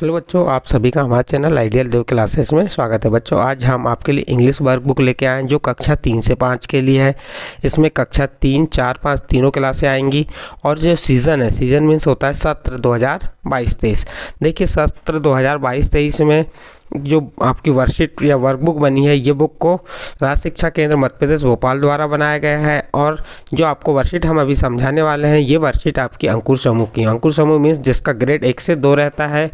Hello बच्चों आप सभी का हमारे चैनल आइडियल देव क्लासेस में स्वागत है बच्चों आज हम आपके लिए इंग्लिश वर्क बुक लेके आए हैं जो कक्षा तीन से पाँच के लिए है इसमें कक्षा तीन चार पाँच तीनों क्लासें आएंगी और जो सीज़न है सीज़न मीन्स होता है सत्र 2022 हज़ार देखिए सत्र 2022 हज़ार में जो आपकी वर्कशीट या वर्कबुक बनी है ये बुक को राज्य शिक्षा केंद्र मध्य प्रदेश भोपाल द्वारा बनाया गया है और जो आपको वर्कशीट हम अभी समझाने वाले हैं ये वर्कशीट आपकी अंकुर समूह की अंकुर समूह मीन्स जिसका ग्रेड एक से दो रहता है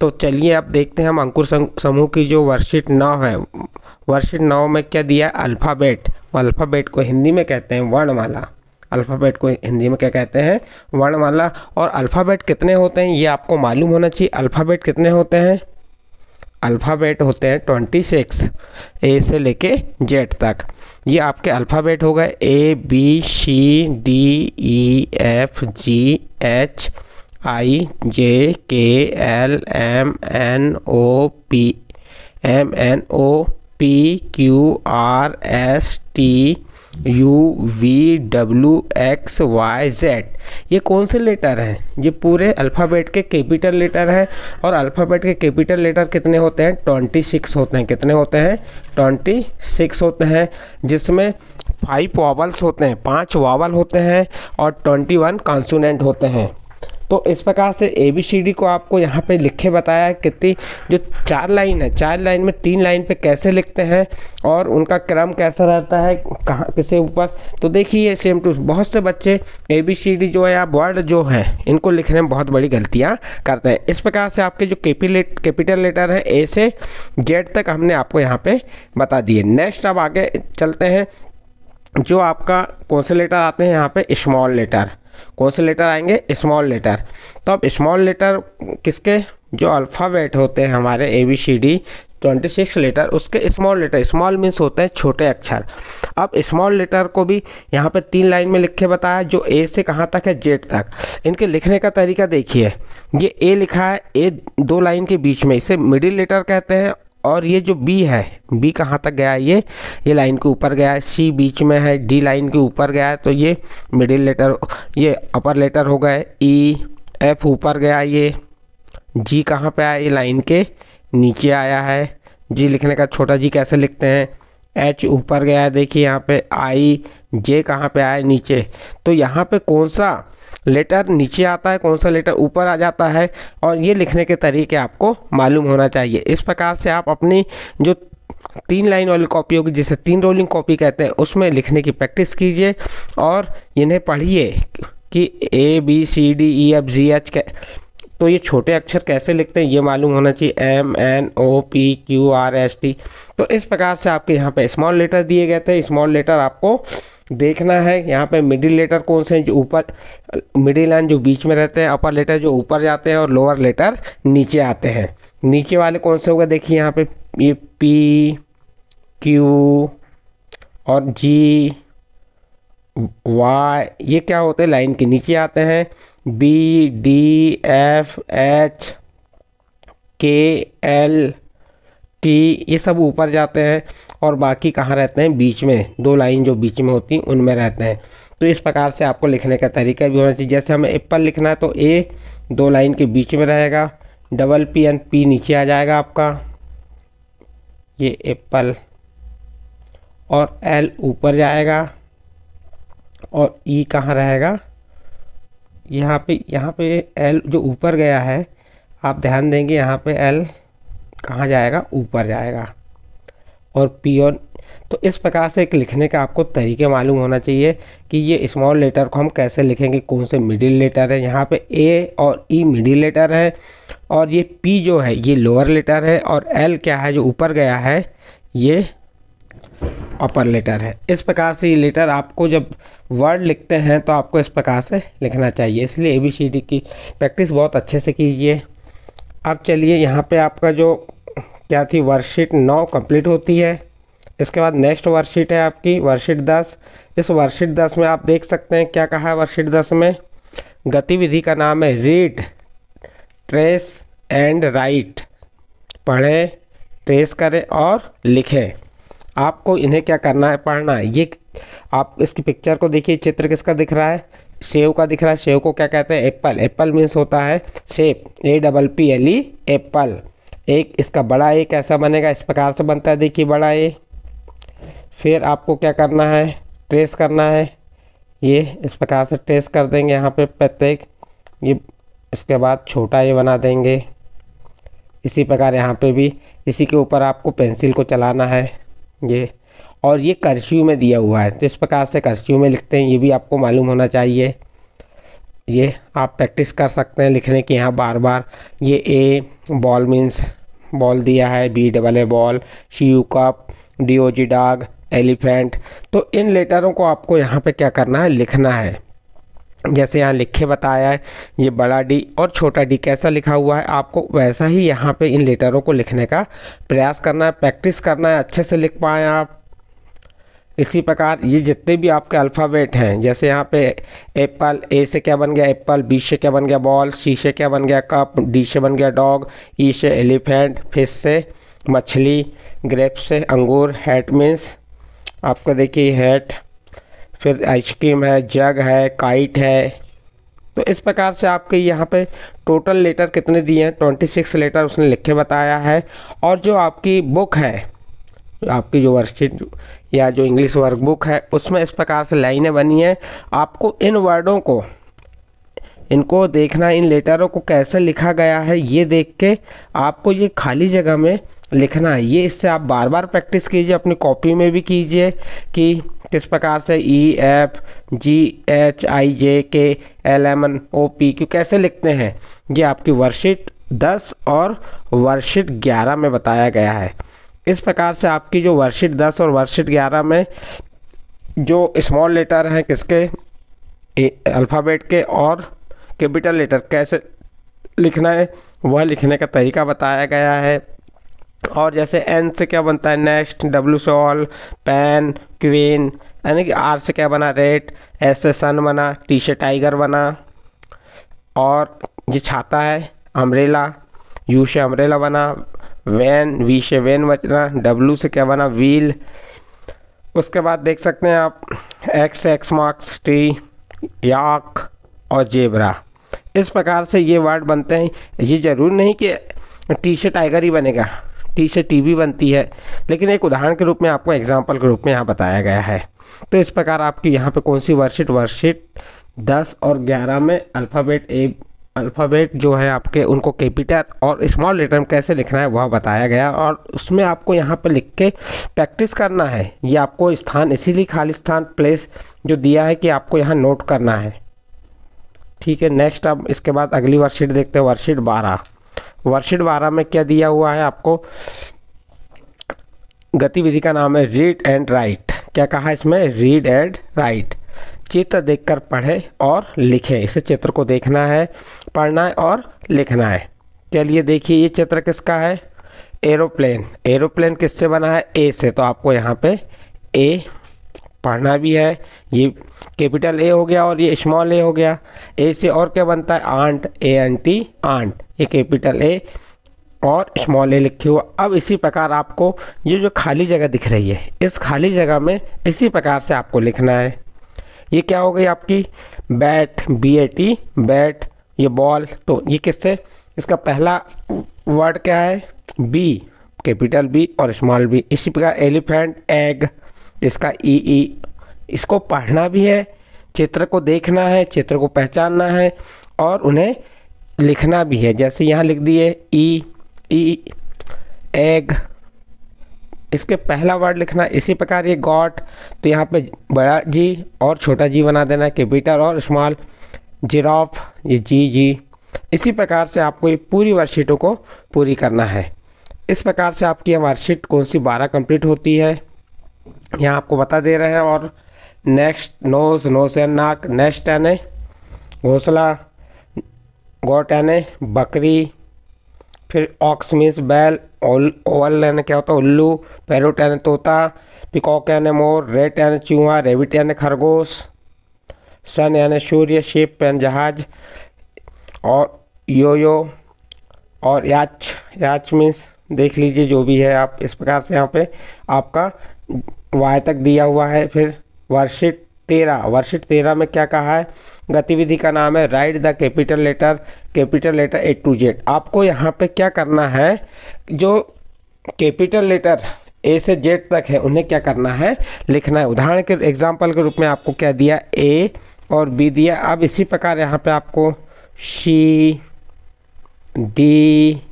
तो चलिए आप देखते हैं हम अंकुर समूह की जो वर्कशीट नौ है वर्कशीट नौ में क्या दिया है अल्फ़ाबेट अल्फ़ाबेट को हिंदी में कहते हैं वर्णमाला अल्फ़ाबेट को हिंदी में क्या कहते हैं वर्णमाला और अल्फ़ाबेट कितने होते हैं ये आपको मालूम होना चाहिए अल्फ़ाबेट कितने होते हैं अल्फ़ाबेट होते हैं ट्वेंटी सिक्स ए से लेके जेड तक ये आपके अल्फ़ाबेट हो गए A B C D E F G H I J K L M N O P M N O P Q R S T U V W X Y Z ये कौन से letter हैं ये पूरे alphabet के capital letter हैं और alphabet के कैपिटल लेटर कितने होते हैं ट्वेंटी सिक्स होते हैं कितने होते हैं ट्वेंटी सिक्स होते हैं जिसमें फाइव वावल्स होते हैं पांच वावल होते हैं और ट्वेंटी वन कॉन्सोनेंट होते हैं तो इस प्रकार से ए बी सी डी को आपको यहाँ पे लिखे बताया है कितनी जो चार लाइन है चार लाइन में तीन लाइन पे कैसे लिखते हैं और उनका क्रम कैसा रहता है कहाँ किसे ऊपर तो देखिए सेम टू बहुत से बच्चे ए बी सी डी जो है या वर्ड जो है इनको लिखने में बहुत बड़ी गलतियाँ करते हैं इस प्रकार से आपके जो कैपिलेट कैपिटल लेटर हैं ए से जेड तक हमने आपको यहाँ पर बता दिए नेक्स्ट अब आगे चलते हैं जो आपका कौन से लेटर आते हैं यहाँ पे स्मॉल लेटर कौन से लेटर आएंगे स्मॉल लेटर तो अब स्मॉल लेटर किसके जो अल्फ़ाबेट होते हैं हमारे A B C D twenty six letter उसके स्मॉल लेटर स्मॉल मीन्स होते हैं छोटे अक्षर अब स्मॉल लेटर को भी यहाँ पे तीन लाइन में लिख के बताया जो ए से कहाँ तक है जेड तक इनके लिखने का तरीका देखिए ये ए लिखा है ए दो लाइन के बीच में इसे मिडिल लेटर कहते हैं और ये जो बी है बी कहाँ तक गया है ये ये लाइन के ऊपर गया है सी बीच में है डी लाइन के ऊपर गया है तो ये मिडिल लेटर ये अपर लेटर हो गए ई e, एफ ऊपर गया ये जी कहाँ पे आया ये लाइन के नीचे आया है जी लिखने का छोटा जी कैसे लिखते हैं एच ऊपर गया है देखिए यहाँ पे आई जे कहाँ पे आया नीचे तो यहाँ पे कौन सा लेटर नीचे आता है कौन सा लेटर ऊपर आ जाता है और ये लिखने के तरीके आपको मालूम होना चाहिए इस प्रकार से आप अपनी जो तीन लाइन वाली कॉपी होगी जिसे तीन रोलिंग कॉपी कहते हैं उसमें लिखने की प्रैक्टिस कीजिए और इन्हें पढ़िए कि A B C D E F G H तो ये छोटे अक्षर कैसे लिखते हैं ये मालूम होना चाहिए M N O P Q R S T तो इस प्रकार से आपके यहाँ पे स्मॉल लेटर दिए गए थे स्मॉल लेटर आपको देखना है यहाँ पे मिडिल लेटर कौन से हैं जो ऊपर मिडिल लाइन जो बीच में रहते हैं अपर लेटर जो ऊपर जाते हैं और लोअर लेटर नीचे आते हैं नीचे वाले कौन से होगा देखिए यहाँ पे ये पी क्यू और जी वाई ये क्या होते हैं लाइन के नीचे आते हैं B D F H K L कि ये सब ऊपर जाते हैं और बाकी कहाँ रहते हैं बीच में दो लाइन जो बीच में होती हैं उनमें रहते हैं तो इस प्रकार से आपको लिखने का तरीका भी होना चाहिए जैसे हमें एप्पल लिखना है तो ए दो लाइन के बीच में रहेगा डबल पी एंड पी नीचे आ जाएगा आपका ये एप्पल और एल ऊपर जाएगा और ई कहाँ रहेगा यहाँ पे यहाँ पे एल जो ऊपर गया है आप ध्यान देंगे यहाँ पे एल कहाँ जाएगा ऊपर जाएगा और पियोन तो इस प्रकार से एक लिखने का आपको तरीके मालूम होना चाहिए कि ये स्मॉल लेटर को हम कैसे लिखेंगे कौन से मिडिल लेटर है यहाँ पे ए और ई मिडिल लेटर है और ये पी जो है ये लोअर लेटर है और एल क्या है जो ऊपर गया है ये अपर लेटर है इस प्रकार से ये लेटर आपको जब वर्ड लिखते हैं तो आपको इस प्रकार से लिखना चाहिए इसलिए ए बी सी डी की प्रैक्टिस बहुत अच्छे से कीजिए अब चलिए यहाँ पे आपका जो क्या थी वर्कशीट नौ कंप्लीट होती है इसके बाद नेक्स्ट वर्कशीट है आपकी वर्कशीट दस इस वर्कशीट दस में आप देख सकते हैं क्या कहा है वर्कशीट दस में गतिविधि का नाम है रीड ट्रेस एंड राइट पढ़ें ट्रेस करें और लिखें आपको इन्हें क्या करना है पढ़ना है ये आप इसकी पिक्चर को देखिए चित्र किसका दिख रहा है सेव का दिख रहा है सेव को क्या कहते हैं एप्पल एप्पल मीन्स होता है सेब A double P L E apple एक इसका बड़ा ए कैसा बनेगा इस प्रकार से बनता है देखिए बड़ा ए फिर आपको क्या करना है ट्रेस करना है ये इस प्रकार से ट्रेस कर देंगे यहाँ पे प्रत्येक ये इसके बाद छोटा ये बना देंगे इसी प्रकार यहाँ पे भी इसी के ऊपर आपको पेंसिल को चलाना है ये और ये कर्स्यू में दिया हुआ है तो इस प्रकार से कर्स्यू में लिखते हैं ये भी आपको मालूम होना चाहिए ये आप प्रैक्टिस कर सकते हैं लिखने के यहाँ बार बार ये ए बॉल मीन्स बॉल दिया है बी डबल ए बॉल शीयू cup D O G dog elephant तो इन लेटरों को आपको यहाँ पे क्या करना है लिखना है जैसे यहाँ लिखे बताया है ये बड़ा डी और छोटा डी कैसा लिखा हुआ है आपको वैसा ही यहाँ पे इन लेटरों को लिखने का प्रयास करना है प्रैक्टिस करना है अच्छे से लिख पाएँ आप इसी प्रकार ये जितने भी आपके अल्फ़ाबेट हैं जैसे यहाँ पे एप्पल ए से क्या बन गया एप्पल बी से क्या बन गया बॉल सी से क्या बन गया कप डी से बन गया डॉग ई e से एलिफेंट फिश से मछली ग्रेप से अंगूर हैट मीन्स आपका देखिए हैट फिर आइसक्रीम है जग है काइट है तो इस प्रकार से आपके यहाँ पे टोटल लेटर कितने दिए हैं ट्वेंटी सिक्स लेटर उसने लिख के बताया है और जो आपकी बुक है आपकी जो वर्कशीट या जो इंग्लिश वर्कबुक है उसमें इस प्रकार से लाइनें बनी हैं आपको इन वर्डों को इनको देखना इन लेटरों को कैसे लिखा गया है ये देख के आपको ये खाली जगह में लिखना है ये इससे आप बार बार प्रैक्टिस कीजिए अपनी कॉपी में भी कीजिए कि किस प्रकार से ई F G H I J K L M N O P क्यों कैसे लिखते हैं ये आपकी वर्कशीट 10 और वर्कशीट 11 में बताया गया है इस प्रकार से आपकी जो वर्कशीट दस और वर्कशीट ग्यारह में जो स्मॉल लेटर हैं किसके अल्फ़ाबेट के और कैपिटल लेटर कैसे लिखना है वह लिखने का तरीका बताया गया है और जैसे एन से क्या बनता है नेक्स्ट डब्ल्यू से ऑल पेन क्वीन यानी कि आर से क्या बना रेड एस से सन बना टी से टाइगर बना और ये छाता है अम्ब्रेला यू से अम्ब्रेला बना वैन वी से वैन बचना डब्लू से क्या बना व्हील उसके बाद देख सकते हैं आप एक्स एक्स मार्क्स टी याक और जेबरा इस प्रकार से ये वर्ड बनते हैं ये ज़रूर नहीं कि टी से टाइगर ही बनेगा टी से टी भी बनती है लेकिन एक उदाहरण के रूप में आपको एग्जाम्पल के रूप में यहाँ बताया गया है तो इस प्रकार आपकी यहाँ पे कौन सी वर्कशीट वर्कशीट दस और ग्यारह में अल्फ़ाबेट ए अल्फ़ाबेट जो है आपके उनको कैपिटल और स्मॉल लेटर में कैसे लिखना है वह बताया गया और उसमें आपको यहाँ पर लिख के प्रैक्टिस करना है ये आपको स्थान इसीलिए खाली स्थान प्लेस जो दिया है कि आपको यहाँ नोट करना है ठीक है नेक्स्ट अब इसके बाद अगली वर्कशीट देखते हैं वर्कशीट बारह वर्कशीट बारह में क्या दिया हुआ है आपको गतिविधि का नाम है रीड एंड राइट क्या कहा इसमें रीड एंड राइट चित्र देखकर पढ़े और लिखे इसे चित्र को देखना है पढ़ना है और लिखना है चलिए देखिए ये चित्र किसका है एरोप्लेन एरोप्लेन किससे बना है ए से तो आपको यहाँ पे ए पढ़ना भी है ये कैपिटल ए हो गया और ये स्मॉल ए हो गया ए से और क्या बनता है ant A N T ant ये कैपिटल ए और स्मॉल ए लिखे हुआ अब इसी प्रकार आपको ये जो खाली जगह दिख रही है इस खाली जगह में इसी प्रकार से आपको लिखना है ये क्या हो गई आपकी bat B A T bat ये बॉल तो ये किससे इसका पहला वर्ड क्या है बी कैपिटल बी और स्मॉल बी इसी प्रकार एलिफेंट एग इसका ई e, ई e। इसको पढ़ना भी है चित्र को देखना है चित्र को पहचानना है और उन्हें लिखना भी है जैसे यहाँ लिख दिए ई ई एग इसके पहला वर्ड लिखना इसी प्रकार ये गॉट तो यहाँ पे बड़ा जी और छोटा जी बना देना है कैपिटल और स्मॉल जिराफ ये जी जी इसी प्रकार से आपको ये पूरी वर्कशीटों को पूरी करना है इस प्रकार से आपकी वर्कशीट कौन सी बारह कंप्लीट होती है यहाँ आपको बता दे रहे हैं और नेक्स्ट नोज नोस एन नाक नेक्स्ट एन ए घोसला गोट एन ए बकरी फिर ऑक्समिस बैल ओवल यानी क्या होता है उल्लू पैरोट यानी तोता पिकॉक यानी मोर रेट यानी चूहा रेबिट यानी खरगोश सन यानी सूर्य शिप यानी जहाज और यो यो और याच याच मीन्स देख लीजिए जो भी है आप इस प्रकार से यहाँ पे आपका वाय तक दिया हुआ है फिर वर्षिट तेरह वर्षिट तेरह में क्या कहा है गतिविधि का नाम है write the capital letter capital letter A to Z आपको यहाँ पे क्या करना है जो कैपिटल लेटर ए से जेड तक है उन्हें क्या करना है लिखना है उदाहरण के एग्जाम्पल के रूप में आपको क्या दिया ए और बी दिया अब इसी प्रकार यहाँ पे आपको सी डी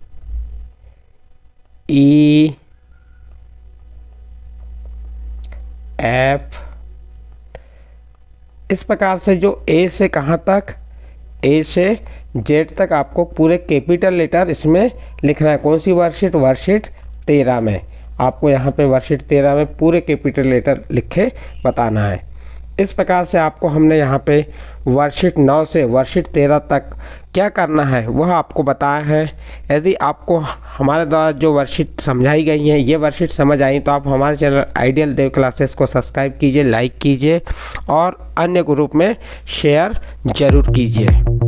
ई एफ इस प्रकार से जो ए से कहाँ तक ए से जेड तक आपको पूरे कैपिटल लेटर इसमें लिखना है कौन सी वर्कशीट वर्कशीट तेरह में आपको यहाँ पे वर्कशीट तेरह में पूरे कैपिटल लेटर लिख के बताना है इस प्रकार से आपको हमने यहाँ पे वर्कशीट नौ से वर्कशीट तेरह तक क्या करना है वह आपको बताया है यदि आपको हमारे द्वारा जो वर्कशीट समझाई गई हैं ये वर्कशीट समझ आई तो आप हमारे चैनल आइडियल देव क्लासेस को सब्सक्राइब कीजिए लाइक कीजिए और अन्य ग्रुप में शेयर ज़रूर कीजिए